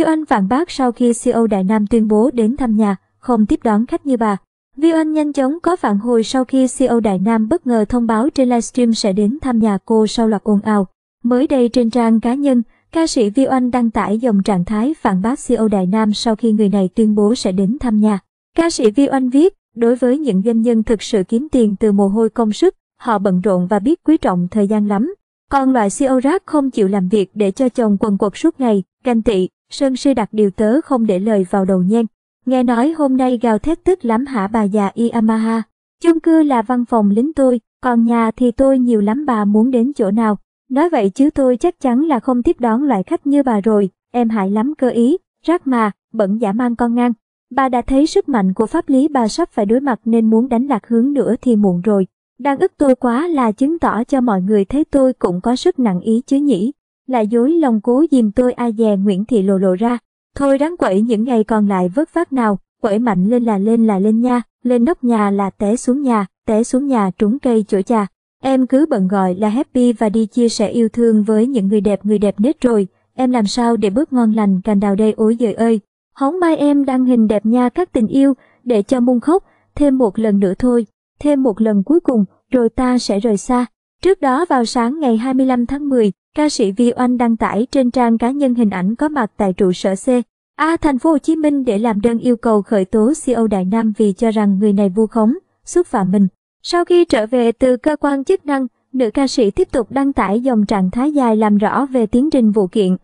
Vi Oanh phản bác sau khi CEO Đại Nam tuyên bố đến thăm nhà, không tiếp đón khách như bà. Vi Oanh nhanh chóng có phản hồi sau khi CEO Đại Nam bất ngờ thông báo trên livestream sẽ đến thăm nhà cô sau loạt ồn ào. Mới đây trên trang cá nhân, ca sĩ Vi Oanh đăng tải dòng trạng thái phản bác CEO Đại Nam sau khi người này tuyên bố sẽ đến thăm nhà. Ca sĩ Vi Oanh viết, đối với những doanh nhân thực sự kiếm tiền từ mồ hôi công sức, họ bận rộn và biết quý trọng thời gian lắm. Còn loại CEO rác không chịu làm việc để cho chồng quần quật suốt ngày, ganh tị, Sơn sư đặt điều tớ không để lời vào đầu nhen. Nghe nói hôm nay gào thét tức lắm hả bà già Yamaha. Chung cư là văn phòng lính tôi, còn nhà thì tôi nhiều lắm bà muốn đến chỗ nào. Nói vậy chứ tôi chắc chắn là không tiếp đón loại khách như bà rồi, em hại lắm cơ ý, rác mà, bẩn giả mang con ngang. Bà đã thấy sức mạnh của pháp lý bà sắp phải đối mặt nên muốn đánh lạc hướng nữa thì muộn rồi. Đang ức tôi quá là chứng tỏ cho mọi người thấy tôi cũng có sức nặng ý chứ nhỉ lại dối lòng cố dìm tôi a dè Nguyễn Thị lộ lộ ra. Thôi ráng quẩy những ngày còn lại vớt vát nào, quẩy mạnh lên là lên là lên nha, lên nóc nhà là té xuống nhà, té xuống nhà trúng cây chỗ cha. Em cứ bận gọi là happy và đi chia sẻ yêu thương với những người đẹp người đẹp nết rồi, em làm sao để bước ngon lành cành đào đây ối giời ơi. Hóng mai em đăng hình đẹp nha các tình yêu, để cho mung khóc, thêm một lần nữa thôi, thêm một lần cuối cùng, rồi ta sẽ rời xa. Trước đó vào sáng ngày 25 tháng 10, ca sĩ Vi Oanh đăng tải trên trang cá nhân hình ảnh có mặt tại trụ sở C. A thành phố Hồ Chí Minh để làm đơn yêu cầu khởi tố CEO Đại Nam vì cho rằng người này vu khống, xúc phạm mình. Sau khi trở về từ cơ quan chức năng, nữ ca sĩ tiếp tục đăng tải dòng trạng thái dài làm rõ về tiến trình vụ kiện.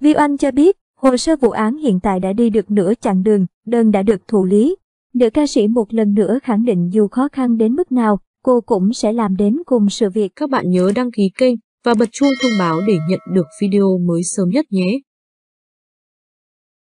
Vi Oanh cho biết, hồ sơ vụ án hiện tại đã đi được nửa chặng đường, đơn đã được thụ lý. Nữ ca sĩ một lần nữa khẳng định dù khó khăn đến mức nào, cô cũng sẽ làm đến cùng sự việc. Các bạn nhớ đăng ký kênh và bật chuông thông báo để nhận được video mới sớm nhất nhé.